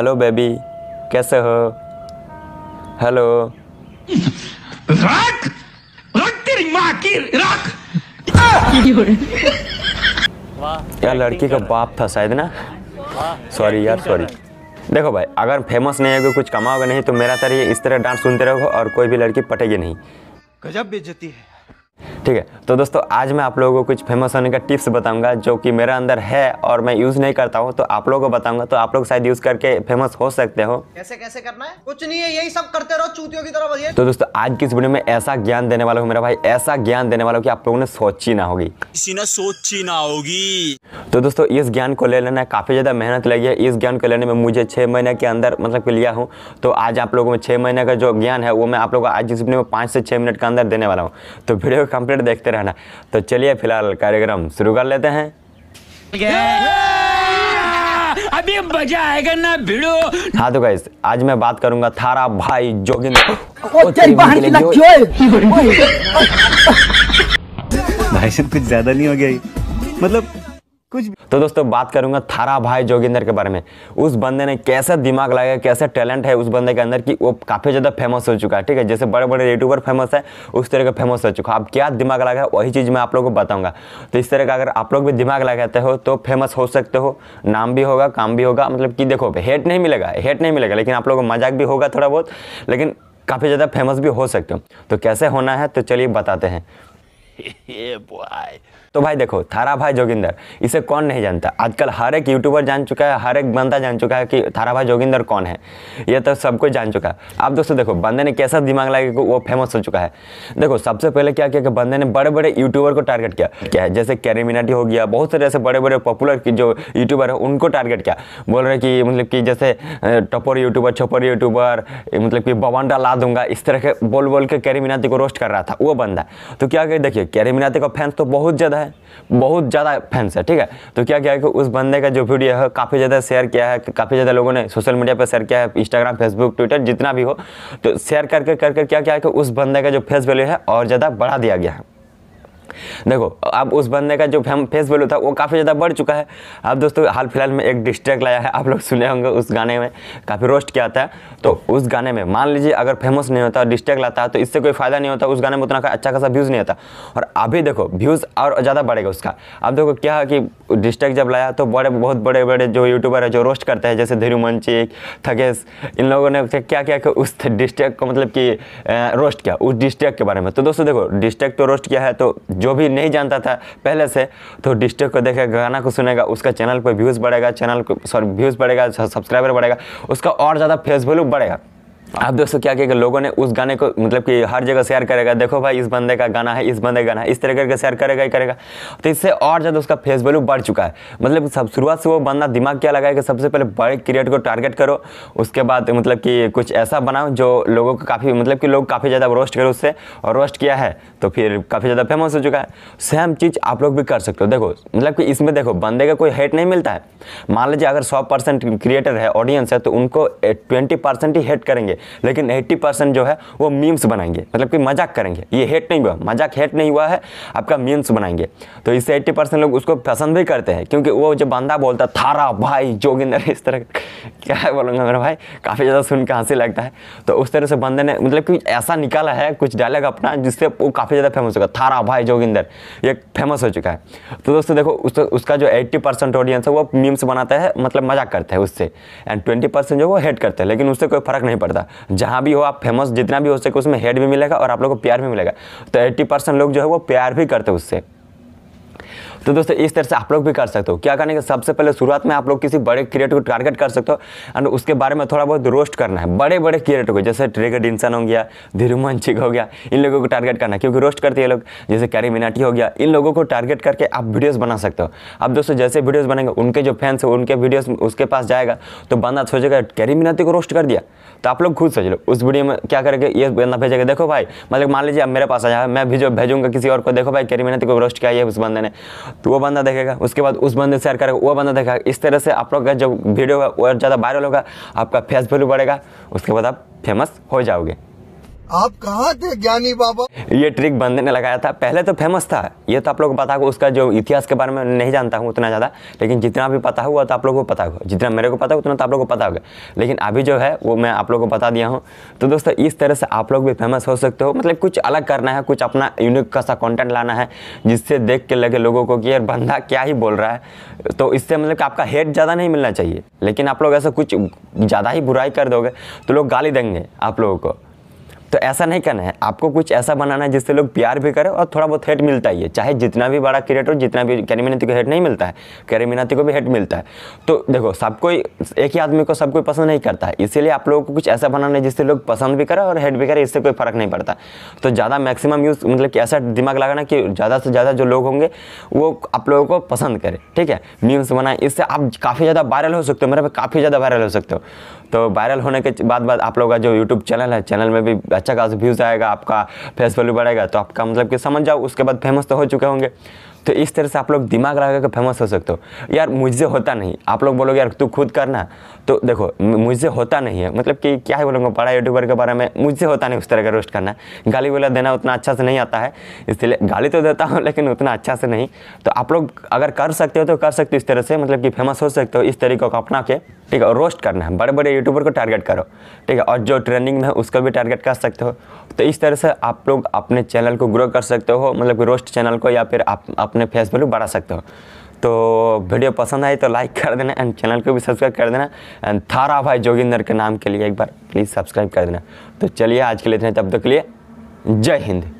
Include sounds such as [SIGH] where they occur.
hello baby कैसे हो hello रख रख तेरी माँ की रख यार लड़की का बाप था शायद ना सॉरी यार सॉरी देखो भाई अगर फेमस नहीं है कुछ कमाओगे नहीं तो मेरा तरह इस तरह डांस सुनते रहोगे और कोई भी लड़की पटेगी नहीं गजब बेचती है ठीक है तो दोस्तों आज मैं आप लोगों को कुछ फेमस होने का टिप्स बताऊंगा जो कि मेरा अंदर है और मैं यूज़ नहीं करता हूँ तो आप लोगों को बताऊंगा तो आप लोग शायद यूज़ करके फेमस हो सकते हो कैसे कैसे करना है कुछ नहीं है यही सब करते रहो चूतियों की तरह तो दोस्तों आज की इस वीडियो में ऐसा ज्ञान देने वाला हूँ मेरा भाई ऐसा ज्ञान देने वाला हूँ आप लोगों ने सोची ना होगी किसी ने सोची ना होगी तो दोस्तों इस ज्ञान को ले लेना काफ़ी ज़्यादा मेहनत लगी है इस ज्ञान को लेने में मुझे छह महीने के अंदर मतलब लिया हूँ तो आज आप लोगों में छह महीने का जो ज्ञान है वो मैं आप लोगों को आज इस वीडियो में पांच से छह मिनट के अंदर देने वाला हूँ तो वीडियो कंप्लीट अपडेट देखते रहना तो चलिए फिलहाल कार्यक्रम शुरू कर लेते हैं अभी मजा आएगा ना भिड़ो हाँ तो गाइस आज मैं बात करूंगा थारा भाई जोगिंदर भाई कुछ ज्यादा नहीं हो गया मतलब कुछ भी तो दोस्तों बात करूंगा थारा भाई जोगिंदर के बारे में उस बंदे ने कैसा दिमाग लगाया कैसा टैलेंट है उस बंदे के अंदर कि वो काफ़ी ज़्यादा फेमस हो चुका है ठीक है जैसे बड़े बड़े यूट्यूबर फेमस है उस तरह का फेमस हो चुका है अब क्या दिमाग लगा वही चीज़ मैं आप लोगों को बताऊँगा तो इस तरह का अगर आप लोग भी दिमाग लगाते हो तो फेमस हो सकते हो नाम भी होगा काम भी होगा मतलब कि देखो हेट नहीं मिलेगा हेट नहीं मिलेगा लेकिन आप लोग को मजाक भी होगा थोड़ा बहुत लेकिन काफ़ी ज़्यादा फेमस भी हो सकते हो तो कैसे होना है तो चलिए बताते हैं [LAUGHS] तो भाई देखो थारा भाई जोगिंदर इसे कौन नहीं जानता आजकल हर एक यूट्यूबर जान चुका है हर एक बंदा जान चुका है कि थारा भाई जोगिंदर कौन है ये तो सब कुछ जान चुका है अब दोस्तों देखो बंदे ने कैसा दिमाग लगा कि वो फेमस हो चुका है देखो सबसे पहले क्या किया कि बंदे ने बड़े बड़े यूट्यूबर को टारगेट किया क्या है जैसे कैरिमिनाटी हो गया बहुत सारे ऐसे बड़े बड़े पॉपुलर जो यूट्यूबर है उनको टारगेट किया बोल रहे कि मतलब कि जैसे टपोर यूट्यूबर छपोर यूट्यूबर मतलब कि बवंडा ला दूंगा इस तरह के बोल बोल के कैरिमिनाटी को रोस्ट कर रहा था वो बंदा तो क्या देखिए कैरी मिनाते का फैंस तो बहुत ज़्यादा है बहुत ज़्यादा फैंस है ठीक है तो क्या क्या है कि उस बंदे का जो वीडियो है काफ़ी ज़्यादा शेयर किया है काफ़ी ज़्यादा लोगों ने सोशल मीडिया पर शेयर किया है इंस्टाग्राम फेसबुक ट्विटर जितना भी हो तो शेयर करके करके क्या क्या है कि उस बंदे का जो फेस वैल्यू है और ज़्यादा बढ़ा दिया गया है देखो अब उस बंदे का जो फेम फेस वैल्यू था वो काफ़ी ज़्यादा बढ़ चुका है अब दोस्तों हाल फिलहाल में एक डिस्ट्रैक्ट लाया है आप लोग सुने होंगे उस गाने में काफ़ी रोस्ट किया था तो उस गाने में मान लीजिए अगर फेमस नहीं होता डिस्ट्रैक्ट लाता तो इससे कोई फ़ायदा नहीं होता उस गाने में उतना अच्छा खासा व्यूज़ नहीं आता और अभी देखो व्यूज़ और ज़्यादा बढ़ेगा उसका अब देखो क्या है कि डिस्ट्रैक्ट जब लाया तो बड़े बहुत बड़े बड़े जो यूट्यूबर है जो रोस्ट करते हैं जैसे धीरू मंची थकेश इन लोगों ने क्या क्या उस डिस्ट्रैक्ट को मतलब कि रोस्ट किया उस डिस्ट्रैक्ट के बारे में तो दोस्तों देखो डिस्ट्रैक्ट तो रोस्ट किया है तो जो भी नहीं जानता था पहले से तो डिस्ट्रिक्ट को देखेगा गाना को सुनेगा उसका चैनल पर व्यूज़ बढ़ेगा चैनल सॉरी व्यूज़ बढ़ेगा सब्सक्राइबर बढ़ेगा उसका और ज़्यादा फेस वैल्यू बढ़ेगा आप दोस्तों क्या क्या लोगों ने उस गाने को मतलब कि हर जगह शेयर करेगा देखो भाई इस बंदे का गाना है इस बंदे का गाना है इस तरह करके शेयर करेगा ही करेगा तो इससे और ज़्यादा उसका फेस वैल्यू बढ़ चुका है मतलब सब शुरुआत से वो बंदा दिमाग क्या लगा है कि सबसे पहले बड़े क्रिएटर को टारगेट करो उसके बाद मतलब कि कुछ ऐसा बनाओ जो लोगों को काफ़ी मतलब कि लोग काफ़ी ज़्यादा रोस्ट करो उससे और रोस्ट किया है तो फिर काफ़ी ज़्यादा फेमस हो चुका है सेम चीज़ आप लोग भी कर सकते हो देखो मतलब कि इसमें देखो बंदे का कोई हेट नहीं मिलता है मान लीजिए अगर सौ क्रिएटर है ऑडियंस है तो उनको ट्वेंटी ही हेट करेंगे लेकिन 80 परसेंट जो है वो मीम्स बनाएंगे मतलब कि मजाक करेंगे ये हेट नहीं हुआ मजाक हेट नहीं हुआ है आपका मीम्स बनाएंगे तो इससे एट्टी परसेंट लोग उसको पसंद भी करते हैं क्योंकि वो जो बंदा बोलता थारा भाई जोगिंदर इस तरह [LAUGHS] क्या है बोलूँगा मेरा भाई काफ़ी ज़्यादा सुन के हंसी लगता है तो उस तरह से बंदे ने मतलब कि ऐसा निकाला है कुछ डायलॉग अपना जिससे वो काफ़ी ज़्यादा फेमस होगा थारा भाई जोगिंदर ये फेमस हो चुका है तो दोस्तों देखो उस उसका जो 80 परसेंट ऑडियंस है वो मीम्स बनाता है मतलब मजाक करता है उससे एंड 20 परसेंट जो वो हेट करते हैं लेकिन उससे कोई फर्क नहीं पड़ता जहाँ भी हो आप फेमस जितना भी हो सके उसमें हेड भी मिलेगा और आप लोग को प्यार भी मिलेगा तो एट्टी लोग जो है वो प्यार भी करते उससे तो दोस्तों इस तरह से आप लोग भी कर सकते हो क्या करने के सबसे पहले शुरुआत में आप लोग किसी बड़े क्रिएटर को टारगेट कर सकते हो एंड उसके बारे में थोड़ा बहुत रोस्ट करना है बड़े बड़े क्रिएटर को जैसे ट्रेगर डिंसन हो गया धीरूमन चिक हो गया इन लोगों को टारगेट करना है क्योंकि रोस्ट करते हैं लोग जैसे कैरी मिनाटी हो गया इन लोगों को टारगेट करके आप वीडियोज बना सकते हो अब दोस्तों जैसे वीडियोज़ बनेंगे उनके जो फैंस है उनके वीडियोज उसके पास जाएगा तो बंदा सोचेगा कैरी मिनाटी को रोस्ट कर दिया तो आप लोग खुद सोच लो उस वीडियो में क्या करेंगे ये बंदा भेजेगा देखो भाई मतलब मान लीजिए अब मेरे पास आया मैं भी जो भेजूंगा किसी और को देखो भाई कैरी मिनाटी को रोस्ट किया है उस बंदे ने तो वो बंदा देखेगा उसके बाद उस बंदे शेयर करेगा वो बंदा देखेगा इस तरह से आप लोग का जो वीडियो है वो ज़्यादा वायरल होगा आपका फेस वैल्यू बढ़ेगा उसके बाद आप फेमस हो जाओगे आप कहाँ थे ज्ञानी बाबा ये ट्रिक बंदे ने लगाया था पहले तो फेमस था ये तो आप लोग को पता होगा उसका जो इतिहास के बारे में नहीं जानता हूँ उतना ज़्यादा लेकिन जितना भी पता हुआ तो आप लोगों को पता होगा जितना मेरे को पता उतना तो आप लोगों को पता होगा लेकिन अभी जो है वो मैं आप लोगों को बता दिया हूँ तो दोस्तों इस तरह से आप लोग भी फेमस हो सकते हो मतलब कुछ अलग करना है कुछ अपना यूनिक का सा कॉन्टेंट लाना है जिससे देख के लगे लोगों को कि यार बंदा क्या ही बोल रहा है तो इससे मतलब कि आपका हेट ज़्यादा नहीं मिलना चाहिए लेकिन आप लोग ऐसा कुछ ज़्यादा ही बुराई कर दोगे तो लोग गाली देंगे आप लोगों को तो ऐसा नहीं करना है आपको कुछ ऐसा बनाना है जिससे लोग प्यार भी करें और थोड़ा बहुत हेट मिलता ही है चाहे जितना भी बड़ा क्रिएटर जितना भी कैरी मिनाती को हेट नहीं मिलता है कैरी मिनाती को भी हेट मिलता है तो देखो सबको एक ही आदमी को सबको पसंद नहीं करता है इसीलिए आप लोगों को कुछ ऐसा बनाना है जिससे लोग पसंद भी करें और हेट भी करें इससे कोई फ़र्क नहीं पड़ता तो ज़्यादा मैक्सिमम यूज़ मतलब कि ऐसा दिमाग लगाना कि ज़्यादा से ज़्यादा जो लोग होंगे वो आप लोगों को पसंद करें ठीक है मीम्स बनाए इससे आप काफ़ी ज़्यादा वायरल हो सकते हो मेरे पे काफ़ी ज़्यादा वायरल हो सकते हो तो वायरल होने के बाद बाद आप लोगों का जो यूट्यूब चैनल है चैनल में भी अच्छा खास व्यूज़ आएगा आपका फेस वैल्यू बढ़ेगा तो आपका मतलब कि समझ जाओ उसके बाद फेमस तो हो चुके होंगे तो इस तरह से आप लोग दिमाग लगा के फेमस हो सकते हो यार मुझसे होता नहीं आप लोग बोलोगे यार तू खुद करना तो देखो मुझसे होता नहीं है मतलब कि क्या है बोलूँगा बड़ा यूट्यूबर के बारे में मुझसे होता नहीं उस तरह का रोस्ट करना गाली वाला देना उतना अच्छा से नहीं आता है इसलिए गाली तो देता हूँ [LAUGHS] लेकिन उतना अच्छा से नहीं तो आप लोग अगर कर सकते हो तो कर सकते हो इस तरह से मतलब कि फेमस हो सकते हो इस तरीके को अपना के ठीक है रोस्ट करना है बड़े बड़े यूट्यूबर को टारगेट करो ठीक है और जो ट्रेंडिंग में है उसको भी टारगेट कर सकते हो तो इस तरह से आप लोग अपने चैनल को ग्रो कर सकते हो मतलब कि रोस्ट चैनल को या फिर आप अपने फेस वैल्यू बढ़ा सकते हो तो वीडियो पसंद आई तो लाइक कर देना एंड चैनल को भी सब्सक्राइब कर देना एंड थारा भाई जोगिंदर के नाम के लिए एक बार प्लीज़ सब्सक्राइब कर देना तो चलिए आज के लिए इतने तब तक के लिए जय हिंद